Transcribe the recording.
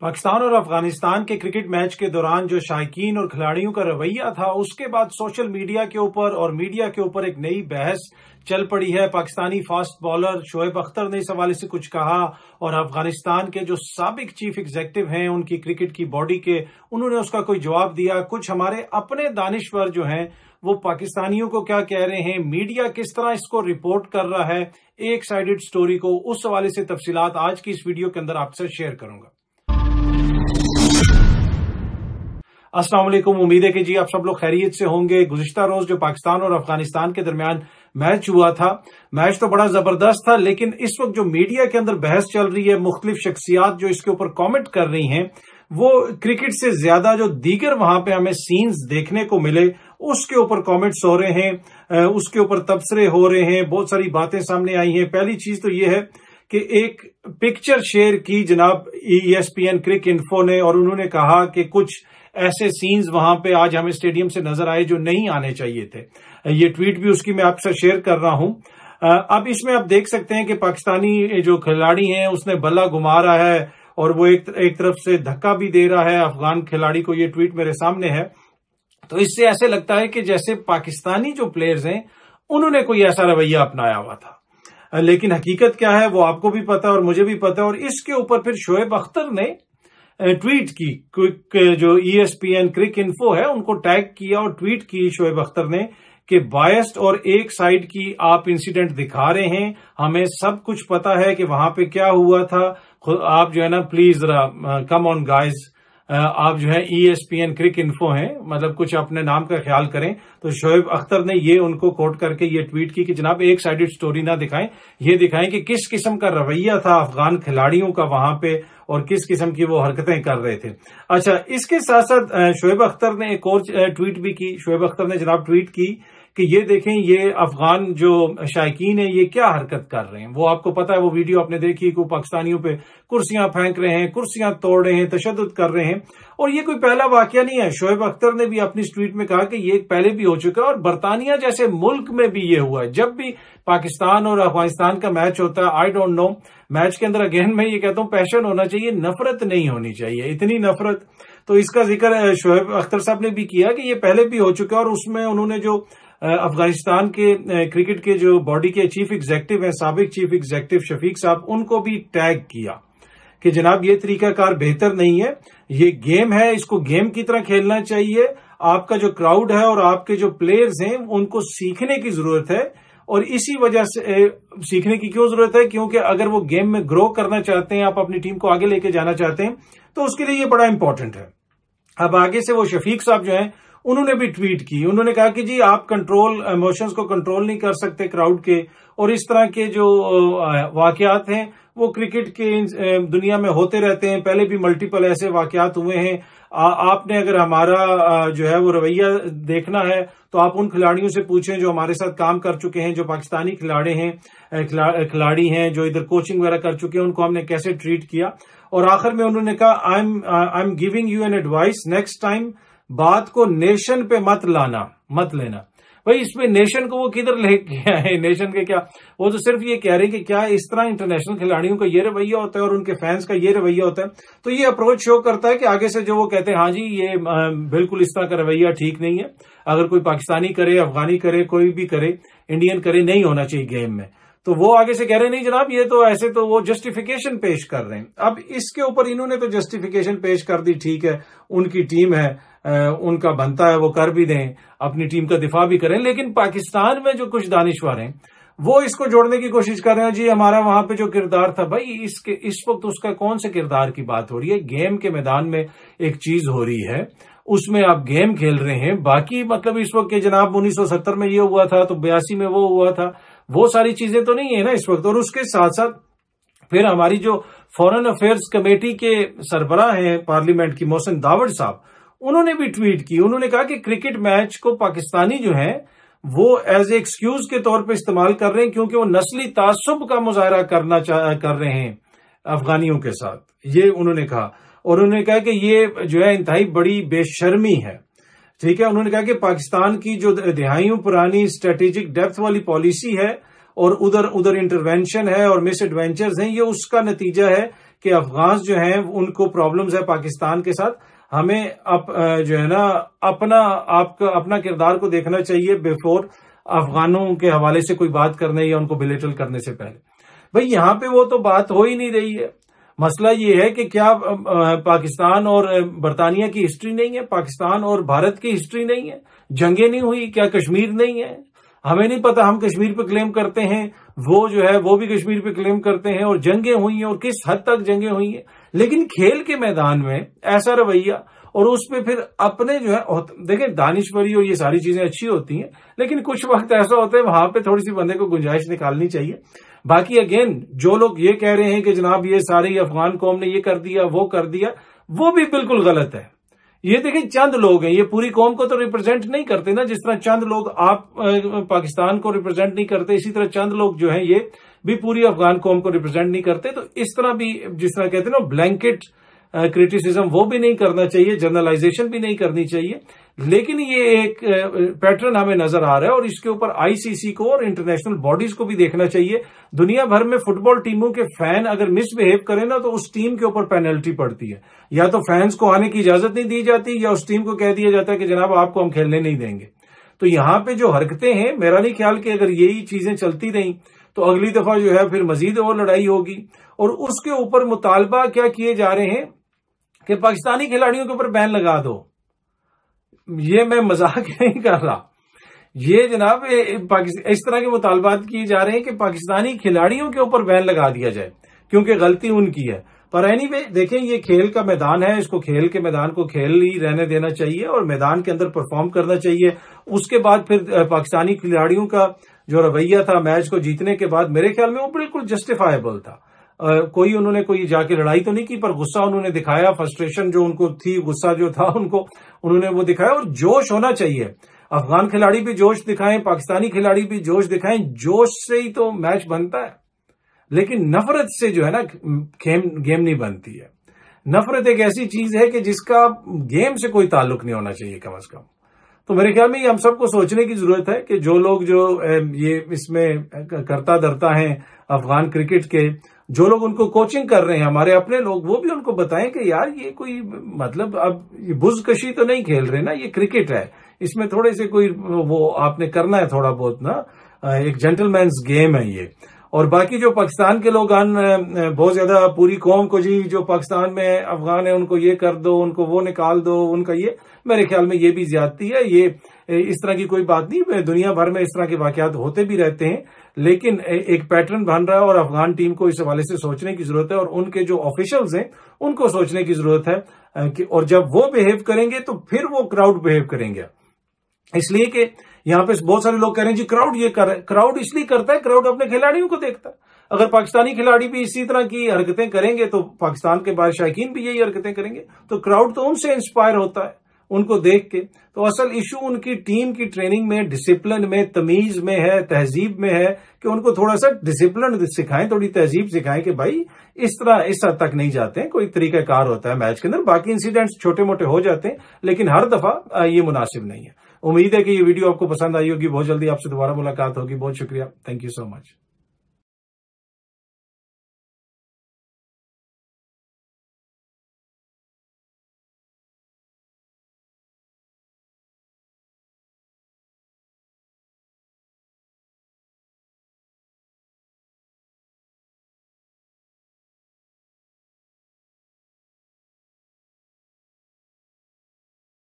पाकिस्तान और अफगानिस्तान के cricket match के दौरान जो शायकीन और खिलाड़ियों का रवैया था उसके बाद सोशल मीडिया के ऊपर और मीडिया के ऊपर एक नई बहस चल पड़ी है पाकिस्तानी फास्ट बॉलर शोएब अख्तर ने इस हवाले से कुछ कहा और अफगानिस्तान के जो सबक चीफ एग्जेक्टिव हैं उनकी क्रिकेट की बॉडी के उन्होंने उसका कोई जवाब दिया कुछ हमारे अपने दानिश्वर जो हैं वो पाकिस्तानियों को क्या कह रहे हैं मीडिया किस तरह इसको रिपोर्ट कर रहा है एक साइडेड स्टोरी को उस हवाले से तफसीलात आज की इस वीडियो के अंदर आपसे शेयर करूंगा असलम उम्मीद है कि जी आप सब लोग खैरियत से होंगे गुजश्ता रोज जो पाकिस्तान और अफगानिस्तान के दरमियान मैच हुआ था मैच तो बड़ा जबरदस्त था लेकिन इस वक्त जो मीडिया के अंदर बहस चल रही है मुख्तलिफ शख्सियात जो इसके ऊपर कॉमेंट कर रही हैं वो क्रिकेट से ज्यादा जो दीगर वहां पे हमें सीन्स देखने को मिले उसके ऊपर कमेंट्स हो रहे हैं उसके ऊपर तबसरे हो रहे हैं बहुत सारी बातें सामने आई हैं पहली चीज तो ये है कि एक पिक्चर शेयर की जनाब एन क्रिक इन्फो ने और उन्होंने कहा कि कुछ ऐसे सीन्स वहां पे आज हमें स्टेडियम से नजर आए जो नहीं आने चाहिए थे ये ट्वीट भी उसकी मैं आपसे शेयर कर रहा हूं अब इसमें आप देख सकते हैं कि पाकिस्तानी जो खिलाड़ी हैं उसने बल्ला घुमा रहा है और वो एक एक तरफ से धक्का भी दे रहा है अफगान खिलाड़ी को ये ट्वीट मेरे सामने है तो इससे ऐसे लगता है कि जैसे पाकिस्तानी जो प्लेयर्स हैं उन्होंने कोई ऐसा रवैया अपनाया हुआ था लेकिन हकीकत क्या है वो आपको भी पता और मुझे भी पता और इसके ऊपर फिर शोएब अख्तर ने ट्वीट की क्विक जो ईएसपीएन क्रिक इन्फो है उनको टैग किया और ट्वीट की शोएब अख्तर ने कि बायस्ड और एक साइड की आप इंसिडेंट दिखा रहे हैं हमें सब कुछ पता है कि वहां पे क्या हुआ था आप जो है ना प्लीज कम ऑन गाइज आप जो है E S P N Cricinfo है मतलब कुछ अपने नाम का ख्याल करें तो शोएब अख्तर ने ये उनको कोट करके ये ट्वीट की कि जनाब एक साइडेड स्टोरी ना दिखाएं ये दिखाएं कि किस किस्म का रवैया था अफगान खिलाड़ियों का वहां पे और किस किस्म की वो हरकतें कर रहे थे अच्छा इसके साथ साथ शोएब अख्तर ने एक और ट्वीट भी की शोएब अख्तर ने जनाब ट्वीट की कि ये देखें ये अफगान जो शायक है ये क्या हरकत कर रहे हैं वो आपको पता है वो वीडियो आपने देखी कि पाकिस्तानियों पे कुर्सियां फेंक रहे हैं कुर्सियां तोड़ रहे हैं तशद कर रहे हैं और ये कोई पहला वाक्य नहीं है शोएब अख्तर ने भी अपनी ट्वीट में कहा कि ये पहले भी हो चुका है और बरतानिया जैसे मुल्क में भी ये हुआ है जब भी पाकिस्तान और अफगानिस्तान का मैच होता है आई डोंट नो मैच के अंदर अगेन मैं ये कहता हूं पैशन होना चाहिए नफरत नहीं होनी चाहिए इतनी नफरत तो इसका जिक्र शोएब अख्तर साहब ने भी किया कि ये पहले भी हो चुका है और उसमें उन्होंने जो अफगानिस्तान के क्रिकेट के जो बॉडी के चीफ एग्जेक्टिव हैं सबक चीफ एग्जेक्टिव शफीक साहब उनको भी टैग किया कि जनाब ये तरीकाकार बेहतर नहीं है ये गेम है इसको गेम की तरह खेलना चाहिए आपका जो क्राउड है और आपके जो प्लेयर्स हैं उनको सीखने की जरूरत है और इसी वजह से सीखने की क्यों जरूरत है क्योंकि अगर वो गेम में ग्रो करना चाहते हैं आप अपनी टीम को आगे लेके जाना चाहते हैं तो उसके लिए ये बड़ा इंपॉर्टेंट है अब आगे से वो शफीक साहब जो हैं उन्होंने भी ट्वीट की उन्होंने कहा कि जी आप कंट्रोल इमोशंस को कंट्रोल नहीं कर सकते क्राउड के और इस तरह के जो वाकयात हैं वो क्रिकेट के दुनिया में होते रहते हैं पहले भी मल्टीपल ऐसे वाकयात हुए हैं आ, आपने अगर हमारा जो है वो रवैया देखना है तो आप उन खिलाड़ियों से पूछें जो हमारे साथ काम कर चुके हैं जो पाकिस्तानी खिलाड़े हैं खिलाड़ी हैं जो इधर कोचिंग वगैरह कर चुके हैं उनको हमने कैसे ट्रीट किया और आखिर में उन्होंने कहा I am I am giving you an advice next time बात को नेशन पे मत लाना मत लेना भाई इसमें नेशन को वो किधर लेके आए नेशन के क्या वो तो सिर्फ ये कह रहे हैं कि क्या इस तरह इंटरनेशनल खिलाड़ियों का ये रवैया होता है और उनके फैंस का ये रवैया होता है तो ये अप्रोच शो करता है कि आगे से जो वो कहते हैं हाँ जी ये बिल्कुल इस तरह का रवैया ठीक नहीं है अगर कोई पाकिस्तानी करे अफगानी करे कोई भी करे इंडियन करे नहीं होना चाहिए गेम में तो वो आगे से कह रहे नहीं जनाब ये तो ऐसे तो वो जस्टिफिकेशन पेश कर रहे हैं अब इसके ऊपर इन्होंने तो जस्टिफिकेशन पेश कर दी ठीक है उनकी टीम है उनका बनता है वो कर भी दें अपनी टीम का दिफा भी करें लेकिन पाकिस्तान में जो कुछ दानिश्वर हैं वो इसको जोड़ने की कोशिश कर रहे हैं जी हमारा वहां पे जो किरदार था भाई इसके इस वक्त तो उसका कौन से किरदार की बात हो रही है गेम के मैदान में एक चीज हो रही है उसमें आप गेम खेल रहे हैं बाकी मतलब इस वक्त के जनाब 1970 में ये हुआ था तो बयासी में वो हुआ था वो सारी चीजें तो नहीं है ना इस वक्त और उसके साथ साथ फिर हमारी जो फॉरेन अफेयर्स कमेटी के सरबराह हैं पार्लियामेंट की मोहसिन दावड़ साहब उन्होंने भी ट्वीट की उन्होंने कहा कि क्रिकेट मैच को पाकिस्तानी जो है वो एज एक्सक्यूज के तौर पर इस्तेमाल कर रहे हैं क्योंकि वो नस्ली तासुब का मुजाहरा करना कर रहे हैं अफगानियों के साथ ये उन्होंने कहा और उन्होंने कहा कि ये जो है इंतहाई बड़ी बेशर्मी है ठीक है उन्होंने कहा कि पाकिस्तान की जो दिहाइयों पुरानी स्ट्रेटेजिक डेप्थ वाली पॉलिसी है और उधर उधर इंटरवेंशन है और मिस एडवेंचर्स हैं ये उसका नतीजा है कि अफगान जो हैं उनको प्रॉब्लम्स है पाकिस्तान के साथ हमें अप, जो है ना अपना आपका अपना किरदार को देखना चाहिए बिफोर अफगानों के हवाले से कोई बात करने या उनको बिलेटल करने से पहले भाई यहां पे वो तो बात हो ही नहीं रही है मसला ये है कि क्या पाकिस्तान और बरतानिया की हिस्ट्री नहीं है पाकिस्तान और भारत की हिस्ट्री नहीं है जंगे नहीं हुई क्या कश्मीर नहीं है हमें नहीं पता हम कश्मीर पे क्लेम करते हैं वो जो है वो भी कश्मीर पे क्लेम करते हैं और जंगे हुई हैं और किस हद तक जंगे हुई हैं लेकिन खेल के मैदान में ऐसा रवैया और उस पर फिर अपने जो है देखें दानिश्वरी और ये सारी चीजें अच्छी होती हैं लेकिन कुछ वक्त ऐसा होता है वहां पे थोड़ी सी बंदे को गुंजाइश निकालनी चाहिए बाकी अगेन जो लोग ये कह रहे हैं कि जनाब ये सारी अफगान कौम ने ये कर दिया वो कर दिया वो भी बिल्कुल गलत है ये देखिए चंद लोग हैं ये पूरी कौम को तो रिप्रेजेंट नहीं करते ना जिस तरह चंद लोग आप पाकिस्तान को रिप्रेजेंट नहीं करते इसी तरह चंद लोग जो हैं ये भी पूरी अफगान कौम को रिप्रेजेंट नहीं करते तो इस तरह भी जिस तरह कहते हैं ना ब्लैंकेट क्रिटिसिज्म वो भी नहीं करना चाहिए जर्नलाइजेशन भी नहीं करनी चाहिए लेकिन ये एक पैटर्न हमें नजर आ रहा है और इसके ऊपर आईसीसी को और इंटरनेशनल बॉडीज को भी देखना चाहिए दुनिया भर में फुटबॉल टीमों के फैन अगर मिसबिहेव करें ना तो उस टीम के ऊपर पेनल्टी पड़ती है या तो फैंस को आने की इजाजत नहीं दी जाती या उस टीम को कह दिया जाता है कि जनाब आपको हम खेलने नहीं देंगे तो यहां पर जो हरकते हैं मेरा नहीं ख्याल कि अगर यही चीजें चलती रही तो अगली दफा जो है फिर मजीद और लड़ाई होगी और उसके ऊपर मुतालबा क्या किए जा रहे हैं कि पाकिस्तानी खिलाड़ियों के ऊपर बैन लगा दो ये मैं मजाक नहीं कर रहा ये जनाब इस तरह के मुतालबात किए जा रहे हैं कि पाकिस्तानी खिलाड़ियों के ऊपर बैन लगा दिया जाए क्योंकि गलती उनकी है पर एनी anyway, देखें ये खेल का मैदान है इसको खेल के मैदान को खेल ही रहने देना चाहिए और मैदान के अंदर परफॉर्म करना चाहिए उसके बाद फिर पाकिस्तानी खिलाड़ियों का जो रवैया था मैच को जीतने के बाद मेरे ख्याल में वो बिल्कुल जस्टिफाइबल था कोई उन्होंने कोई जाके लड़ाई तो नहीं की पर गुस्सा उन्होंने दिखाया फ्रस्ट्रेशन जो उनको थी गुस्सा जो था उनको उन्होंने वो दिखाया और जोश होना चाहिए अफगान खिलाड़ी भी जोश दिखाएं पाकिस्तानी खिलाड़ी भी जोश दिखाएं जोश से ही तो मैच बनता है लेकिन नफरत से जो है ना गेम गेम नहीं बनती है नफरत एक ऐसी चीज है कि जिसका गेम से कोई ताल्लुक नहीं होना चाहिए कम अज कम तो मेरे ख्याल में ये हम सबको सोचने की जरूरत है कि जो लोग जो ये इसमें करता धरता है अफगान क्रिकेट के जो लोग उनको कोचिंग कर रहे हैं हमारे अपने लोग वो भी उनको बताएं कि यार ये कोई मतलब अब ये बुजकशी तो नहीं खेल रहे ना ये क्रिकेट है इसमें थोड़े से कोई वो आपने करना है थोड़ा बहुत ना एक जेंटलमैन गेम है ये और बाकी जो पाकिस्तान के लोग बहुत ज्यादा पूरी कौम को जी जो पाकिस्तान में अफगान है उनको ये कर दो उनको वो निकाल दो उनका ये मेरे ख्याल में ये भी ज्यादती है ये इस तरह की कोई बात नहीं दुनिया भर में इस तरह के वाकत होते भी रहते हैं लेकिन एक पैटर्न बन रहा है और अफगान टीम को इस हवाले से सोचने की जरूरत है और उनके जो ऑफिशियल्स हैं उनको सोचने की जरूरत है कि और जब वो बिहेव करेंगे तो फिर वो क्राउड बिहेव करेंगे इसलिए कि यहां पे बहुत सारे लोग कह रहे हैं जी क्राउड ये कर क्राउड इसलिए करता है क्राउड अपने खिलाड़ियों को देखता है अगर पाकिस्तानी खिलाड़ी भी इसी तरह की हरकतें करेंगे तो पाकिस्तान के बाद शायकीन भी यही हरकतें करेंगे तो क्राउड तो उनसे इंस्पायर होता है उनको देख के तो असल इशू उनकी टीम की ट्रेनिंग में डिसिप्लिन में तमीज में है तहजीब में है कि उनको थोड़ा सा डिसिप्लिन सिखाएं थोड़ी तहजीब सिखाएं कि भाई इस तरह इस हद तक नहीं जाते हैं कोई तरीकाकार होता है मैच के अंदर बाकी इंसिडेंट्स छोटे मोटे हो जाते हैं लेकिन हर दफा ये मुनासिब नहीं है उम्मीद है कि ये वीडियो आपको पसंद आई होगी बहुत जल्दी आपसे दोबारा मुलाकात होगी बहुत शुक्रिया थैंक यू सो मच